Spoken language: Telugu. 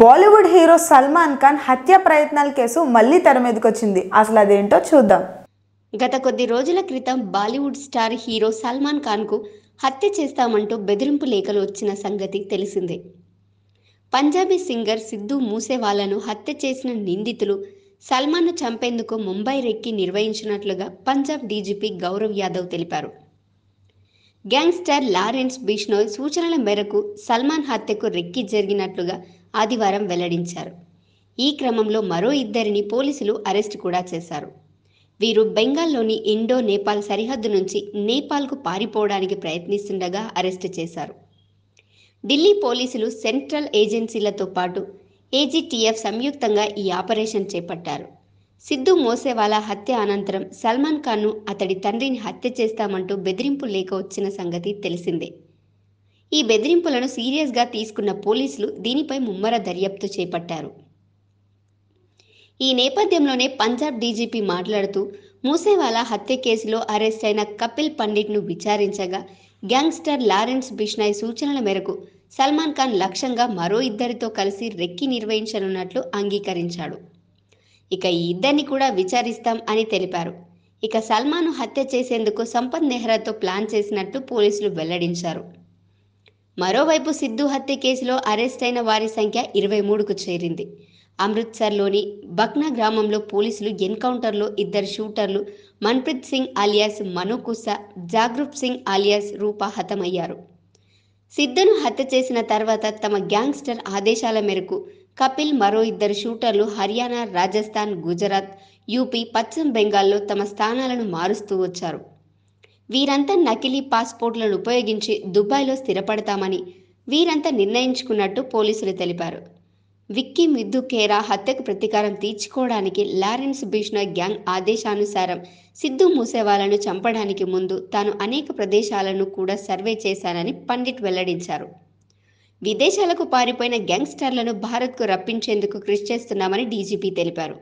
బాలీవుడ్ హీరో సల్మాన్ ఖాన్ హత్య ప్రయత్నాల కేసు మళ్ళీ తెర వచ్చింది అసలు అదేంటో చూద్దాం గత కొద్ది రోజుల క్రితం బాలీవుడ్ స్టార్ హీరో సల్మాన్ ఖాన్కు హత్య చేస్తామంటూ బెదిరింపు లేఖలు వచ్చిన సంగతి తెలిసిందే పంజాబీ సింగర్ సిద్ధు మూసేవాలను హత్య చేసిన నిందితులు సల్మాన్ను చంపేందుకు ముంబై రెక్కి నిర్వహించినట్లుగా పంజాబ్ డీజీపీ గౌరవ్ యాదవ్ తెలిపారు గ్యాంగ్స్టర్ లారెన్స్ బిష్నోయ్ సూచనల మేరకు సల్మాన్ హత్యకు రెక్కి జరిగినట్లుగా ఆదివారం వెల్లడించారు ఈ క్రమంలో మరో ఇద్దరిని పోలీసులు అరెస్ట్ కూడా చేశారు వీరు బెంగాల్లోని ఇండో నేపాల్ సరిహద్దు నుంచి నేపాల్కు పారిపోవడానికి ప్రయత్నిస్తుండగా అరెస్ట్ చేశారు ఢిల్లీ పోలీసులు సెంట్రల్ ఏజెన్సీలతో పాటు ఏజీటీఎఫ్ సంయుక్తంగా ఈ ఆపరేషన్ చేపట్టారు సిద్ధు మోసేవాలా హత్య అనంతరం సల్మాన్ ఖాన్ను అతడి తండ్రిని హత్య చేస్తామంటూ బెదిరింపు లేక వచ్చిన సంగతి తెలిసిందే ఈ బెదిరింపులను సీరియస్గా తీసుకున్న పోలీసులు దీనిపై ముమ్మర దర్యాప్తు చేపట్టారు ఈ నేపథ్యంలోనే పంజాబ్ డీజీపీ మాట్లాడుతూ మూసేవాలా హత్య కేసులో అరెస్ట్ అయిన కపిల్ పండిట్ను విచారించగా గ్యాంగ్స్టర్ లారెన్స్ బిష్నాయ్ సూచనల మేరకు సల్మాన్ ఖాన్ లక్ష్యంగా మరో ఇద్దరితో కలిసి రెక్కి నిర్వహించనున్నట్లు అంగీకరించాడు ఇక ఈ ఇద్దరిని కూడా విచారిస్తాం అని తెలిపారు ఇక సల్మాను హత్య చేసేందుకు సంపత్ నెహ్రాతో ప్లాన్ చేసినట్టు పోలీసులు వెల్లడించారు మరోవైపు సిద్ధు హత్య కేసులో అరెస్ట్ అయిన వారి సంఖ్య ఇరవై మూడుకు చేరింది అమృత్సర్లోని బక్నా గ్రామంలో పోలీసులు ఎన్కౌంటర్లో ఇద్దరు షూటర్లు మన్ప్రీత్ సింగ్ ఆలియాస్ మనుకుస జాగ్రూప్ సింగ్ ఆలియాస్ రూప హతమయ్యారు సిద్ధును హత్య చేసిన తర్వాత తమ గ్యాంగ్స్టర్ ఆదేశాల మేరకు కపిల్ మరో ఇద్దరు షూటర్లు హర్యానా రాజస్థాన్ గుజరాత్ యూపీ పశ్చిమ బెంగాల్లో తమ స్థానాలను మారుస్తూ వచ్చారు వీరంతా నకిలీ పాస్పోర్ట్లను ఉపయోగించి దుబాయ్లో స్థిరపడతామని వీరంతా నిర్ణయించుకున్నట్టు పోలీసులు తెలిపారు విక్కీ మిద్దు కేరా హత్యకు ప్రతీకారం తీర్చుకోవడానికి లారెన్స్ బిష్నోయ్ గ్యాంగ్ ఆదేశానుసారం సిద్ధు మూసేవాలను చంపడానికి ముందు తాను అనేక ప్రదేశాలను కూడా సర్వే చేశానని పండిట్ వెల్లడించారు విదేశాలకు పారిపోయిన గ్యాంగ్స్టర్లను భారత్కు రప్పించేందుకు కృషి చేస్తున్నామని డీజీపీ తెలిపారు